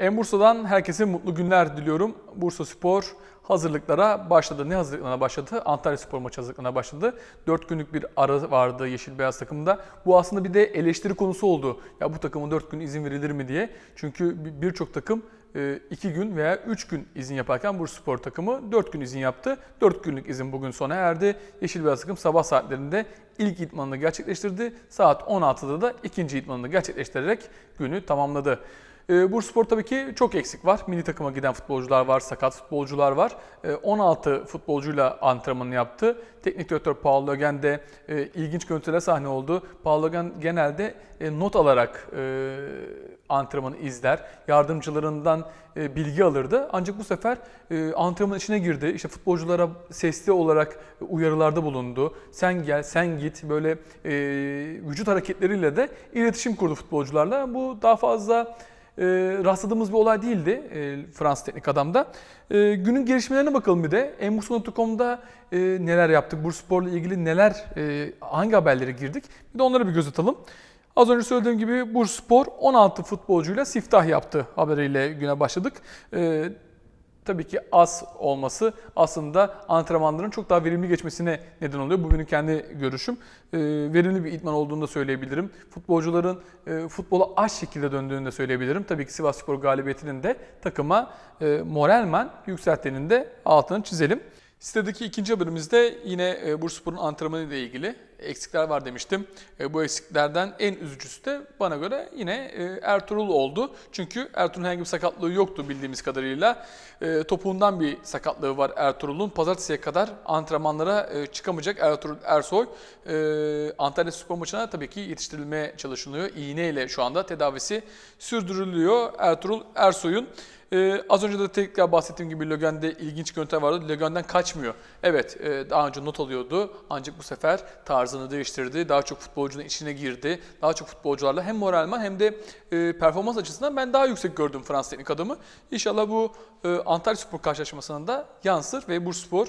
En Bursa'dan herkese mutlu günler diliyorum. Bursa Spor hazırlıklara başladı. Ne hazırlıklarına başladı? Antalya Spor maçı hazırlıklarına başladı. 4 günlük bir ara vardı Yeşil Beyaz takımda. Bu aslında bir de eleştiri konusu oldu. Ya bu takıma 4 gün izin verilir mi diye. Çünkü birçok takım 2 e, gün veya 3 gün izin yaparken Bursa Spor takımı 4 gün izin yaptı. 4 günlük izin bugün sona erdi. Yeşil Beyaz takım sabah saatlerinde ilk idmanını gerçekleştirdi. Saat 16'da da ikinci idmanını gerçekleştirerek günü tamamladı. E, Bursaspor tabii ki çok eksik var. Mini takıma giden futbolcular var, sakat futbolcular var. 16 ee, futbolcuyla antrenmanını yaptı. Teknik direktör Paul Lögen de e, ilginç görüntülere sahne oldu. Paul Logan genelde e, not alarak e, antrenmanı izler. Yardımcılarından e, bilgi alırdı. Ancak bu sefer e, antrenmanın içine girdi. İşte futbolculara sesli olarak uyarılarda bulundu. Sen gel, sen git böyle vücut hareketleriyle de iletişim kurdu futbolcularla. Bu daha fazla e, rastladığımız bir olay değildi e, Fransız teknik adamda. E, günün gelişmelerine bakalım bir de. Enbursa.com'da e, neler yaptık, Bursaspor'la ilgili neler, e, hangi haberlere girdik bir de onlara bir göz atalım. Az önce söylediğim gibi Bursaspor 16 futbolcuyla siftah yaptı haberiyle güne başladık. E, tabii ki az olması aslında antrenmanların çok daha verimli geçmesine neden oluyor. Bu benim kendi görüşüm. E, verimli bir idman olduğunu da söyleyebilirim. Futbolcuların e, futbola aç şekilde döndüğünü de söyleyebilirim. Tabii ki Sivas Spor galibiyetinin de takıma e, moralmen yükselttiğinin de altını çizelim. Sitedeki ikinci haberimizde yine e, Spor'un antrenmanı ile ilgili eksikler var demiştim. E, bu eksiklerden en üzücüsü de bana göre yine e, Ertuğrul oldu. Çünkü Ertuğrul'un herhangi bir sakatlığı yoktu bildiğimiz kadarıyla. E, topuğundan bir sakatlığı var Ertuğrul'un. Pazartesiye kadar antrenmanlara e, çıkamayacak Ertuğrul Ersoy. E, Antalya Spor maçına tabii ki yetiştirilmeye çalışılıyor. İğneyle şu anda tedavisi sürdürülüyor Ertuğrul Ersoy'un. Ee, az önce de tekrar bahsettiğim gibi Lögen'de ilginç görüntü vardı. Lögen'den kaçmıyor. Evet e, daha önce not alıyordu ancak bu sefer tarzı tarzını değiştirdi. Daha çok futbolcunun içine girdi. Daha çok futbolcularla hem moralman hem de e, performans açısından ben daha yüksek gördüm Fransız teknik adamı. İnşallah bu e, Antalya Spor karşılaşmasına da yansır ve Spor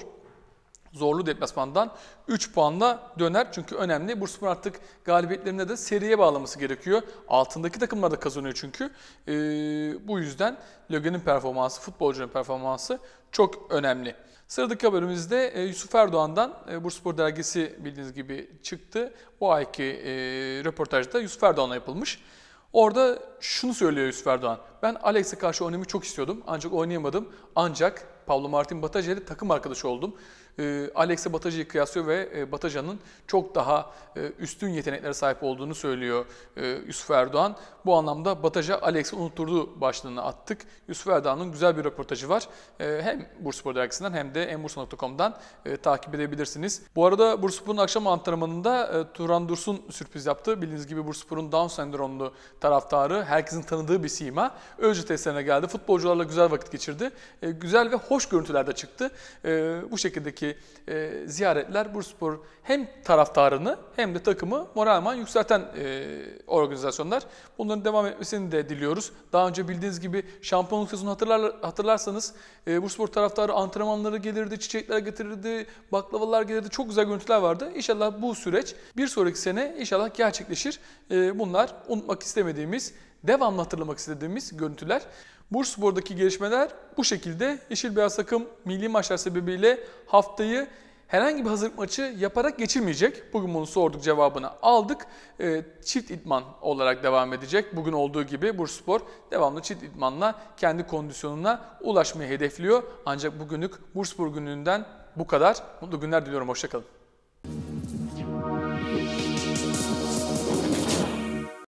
zorlu deplasmandan 3 puanla döner. Çünkü önemli. Bursaspor artık galibiyetlerinde de seriye bağlaması gerekiyor. Altındaki takımlar da kazanıyor çünkü. E, bu yüzden Lögen'in performansı, futbolcunun performansı çok önemli. Sıradaki haberimizde e, Yusuf Erdoğan'dan e, Bursaspor dergisi bildiğiniz gibi çıktı. Bu ayki e, röportajda Yusuf Erdoğan'la yapılmış. Orada şunu söylüyor Yusuf Erdoğan. Ben Alex'e karşı oynamayı çok istiyordum ancak oynayamadım. Ancak Pablo Martin Batajer'le takım arkadaşı oldum e, Alex'e Batacı'yı kıyaslıyor ve e, Bataca'nın çok daha e, üstün yeteneklere sahip olduğunu söylüyor e, Yusuf Erdoğan. Bu anlamda Bataca Alex'i unutturdu başlığını attık. Yusuf Erdoğan'ın güzel bir röportajı var. hem Bursaspor dergisinden hem de enbursa.com'dan takip edebilirsiniz. Bu arada Bursaspor'un akşam antrenmanında Turan Dursun sürpriz yaptı. Bildiğiniz gibi Bursaspor'un Down sendromlu taraftarı, herkesin tanıdığı bir sima. Özcü testlerine geldi. Futbolcularla güzel vakit geçirdi. güzel ve hoş görüntülerde çıktı. bu şekildeki Lig'deki e, ziyaretler Bursaspor hem taraftarını hem de takımı moralman yükselten e, organizasyonlar. Bunların devam etmesini de diliyoruz. Daha önce bildiğiniz gibi şampiyonluk sezonu hatırlar, hatırlarsanız e, Bursaspor taraftarı antrenmanları gelirdi, çiçekler getirirdi, baklavalar gelirdi. Çok güzel görüntüler vardı. İnşallah bu süreç bir sonraki sene inşallah gerçekleşir. E, bunlar unutmak istemediğimiz devamlı hatırlamak istediğimiz görüntüler. Bursaspor'daki gelişmeler bu şekilde. Yeşil Beyaz takım milli maçlar sebebiyle haftayı herhangi bir hazırlık maçı yaparak geçirmeyecek. Bugün bunu sorduk cevabını aldık. E, çift idman olarak devam edecek. Bugün olduğu gibi Bursaspor devamlı çift idmanla kendi kondisyonuna ulaşmayı hedefliyor. Ancak bugünlük Bursaspor gününden bu kadar. Mutlu günler diliyorum. Hoşçakalın.